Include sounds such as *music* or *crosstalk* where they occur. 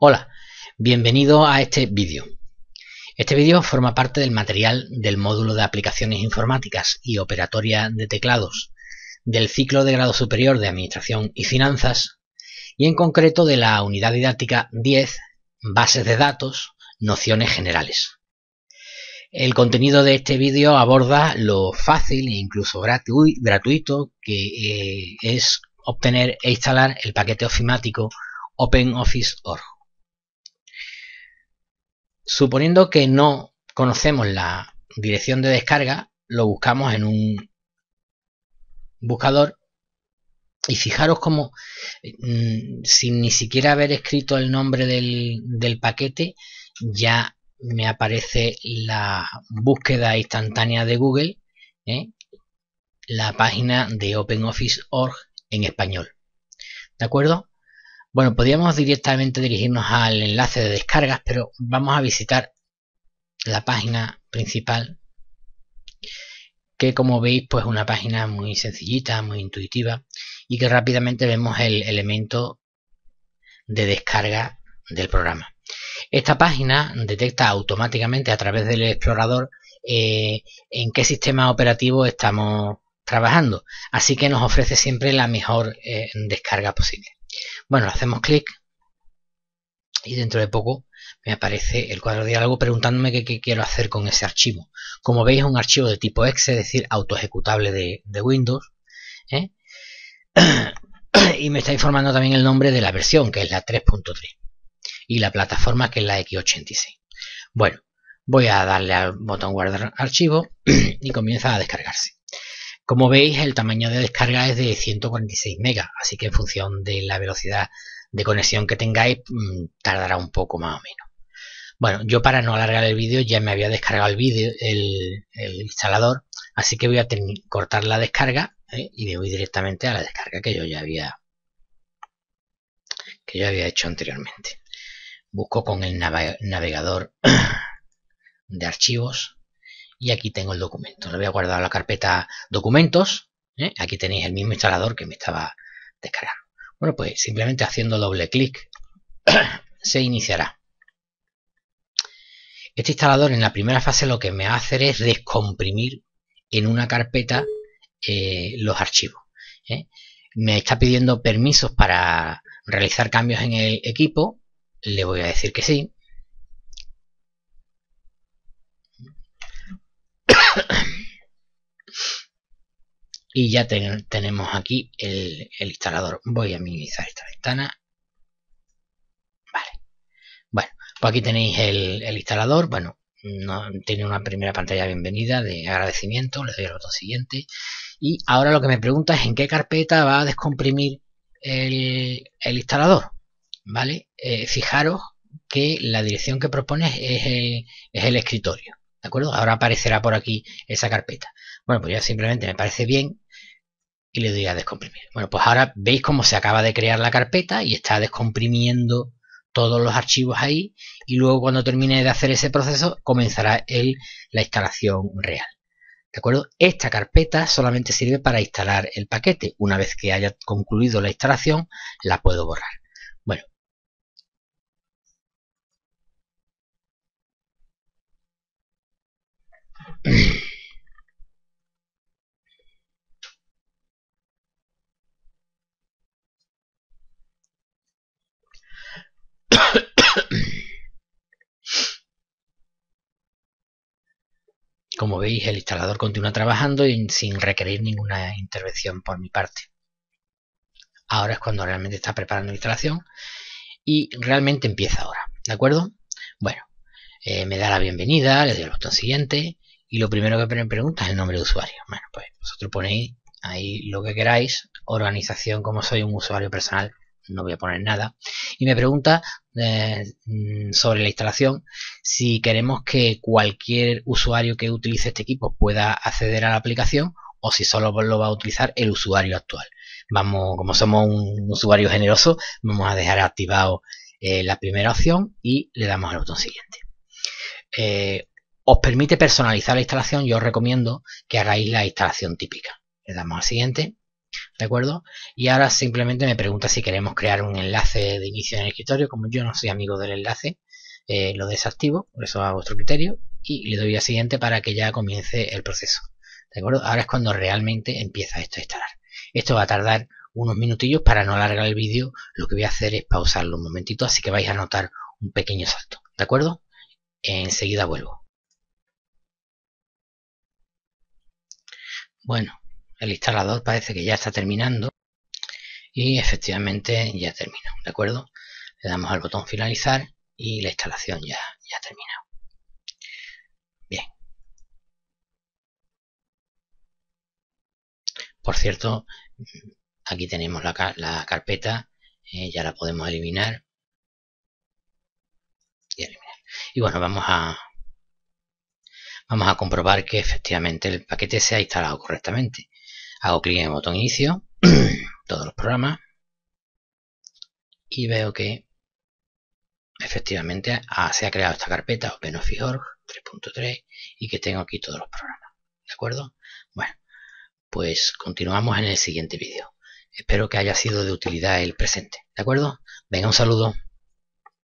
Hola, bienvenido a este vídeo. Este vídeo forma parte del material del módulo de aplicaciones informáticas y operatoria de teclados del ciclo de grado superior de Administración y Finanzas y en concreto de la unidad didáctica 10, Bases de datos, Nociones Generales. El contenido de este vídeo aborda lo fácil e incluso gratuito que eh, es obtener e instalar el paquete ofimático OpenOffice.org. Suponiendo que no conocemos la dirección de descarga, lo buscamos en un buscador y fijaros como mm, sin ni siquiera haber escrito el nombre del, paquete ya me aparece la búsqueda instantánea de Google, ¿eh? la página de OpenOffice.org en español. ¿De acuerdo? Bueno, podríamos directamente dirigirnos al enlace de descargas, pero vamos a visitar la página principal, que como veis, pues una página muy sencillita, muy intuitiva, y que rápidamente vemos el elemento de descarga del programa. Esta página detecta automáticamente a través del explorador eh, en qué sistema operativo estamos trabajando, así que nos ofrece siempre la mejor eh, descarga posible. Bueno, hacemos clic y dentro de poco me aparece el cuadro de diálogo preguntándome qué, quiero hacer con ese archivo. Como veis es un archivo de tipo exe, es decir, auto ejecutable de, Windows. ¿eh? *coughs* y me está informando también el nombre de la versión, que es la 3.3. Y la plataforma, que es la X86. Bueno, voy a darle al botón guardar archivo *clears throat* y comienza a descargarse. Como veis, el tamaño de descarga es de 146 megas, así que en función de la velocidad de conexión que tengáis, mm, tardará un poco más o menos. Bueno, yo para no alargar el vídeo ya me había descargado el vídeo, el, instalador, así que voy a cortar la descarga ¿eh? y me voy directamente a la descarga que yo ya había que yo había hecho anteriormente. Busco con el navegador *clears throat* de archivos y aquí tengo el documento. Lo voy a guardar la carpeta documentos. ¿eh? Aquí tenéis el mismo instalador que me estaba descargando. Bueno, pues simplemente haciendo doble clic *coughs* se iniciará. Este instalador en la primera fase lo que me va a hacer es descomprimir en una carpeta eh, los archivos. ¿eh? Me está pidiendo permisos para realizar cambios en el equipo. Le voy a decir que sí. y ya tenemos aquí el, instalador. Voy a minimizar esta ventana. Vale. Bueno, pues aquí tenéis el, instalador. Bueno, tiene una primera pantalla bienvenida de agradecimiento, le doy al botón siguiente. Y ahora lo que me pregunta es en qué carpeta va a descomprimir el, instalador. ¿Vale? Eh, fijaros que la dirección que propone es el escritorio. ¿De acuerdo? Ahora aparecerá por aquí esa carpeta. Bueno, pues ya simplemente me parece bien y le doy a descomprimir. Bueno, pues ahora veis cómo se acaba de crear la carpeta y está descomprimiendo todos los archivos ahí y luego cuando termine de hacer ese proceso comenzará el, la instalación real. ¿De acuerdo? Esta carpeta solamente sirve para instalar el paquete. Una vez que haya concluido la instalación, la puedo borrar. Como veis, el instalador continúa trabajando sin requerir ninguna intervención por mi parte. Ahora es cuando realmente está preparando la instalación y realmente empieza ahora, ¿de acuerdo? Bueno, eh, me da la bienvenida, le doy al botón siguiente y lo primero que me pregunta es el nombre de usuario. Bueno, pues vosotros ponéis ahí lo que queráis, organización, como soy un usuario personal, no voy a poner nada. Y me pregunta eh, mm, sobre la instalación si queremos que cualquier usuario que utilice este equipo pueda acceder a la aplicación o si solo lo va a utilizar el usuario actual. Vamos, como somos un usuario generoso, vamos a dejar activado eh, la primera opción y le damos al botón siguiente. Eh, os permite personalizar la instalación, yo os recomiendo que hagáis la instalación típica. Le damos al siguiente, ¿de acuerdo? Y ahora simplemente me pregunta si queremos crear un enlace de inicio en el escritorio, como yo no soy amigo del enlace, eh, lo desactivo, por eso a vuestro criterio, y le doy al siguiente para que ya comience el proceso. ¿De acuerdo? Ahora es cuando realmente empieza esto a instalar. Esto va a tardar unos minutillos para no alargar el vídeo. Lo que voy a hacer es pausarlo un momentito, así que vais a notar un pequeño salto. ¿De acuerdo? Enseguida vuelvo. Bueno, el instalador parece que ya está terminando y efectivamente ya terminó, ¿de acuerdo? Le damos al botón finalizar y la instalación ya, ya ha terminado. Bien. Por cierto, aquí tenemos la, carpeta, eh, ya la podemos eliminar. Y bueno, vamos a, vamos a comprobar que efectivamente el paquete se ha instalado correctamente. Hago clic en el botón inicio, *clears throat* todos los programas, y veo que efectivamente se ha creado esta carpeta OpenOffice.org 3.3 y que tengo aquí todos los programas. ¿De acuerdo? Bueno, pues continuamos en el siguiente vídeo. Espero que haya sido de utilidad el presente. ¿De acuerdo? Venga, un saludo.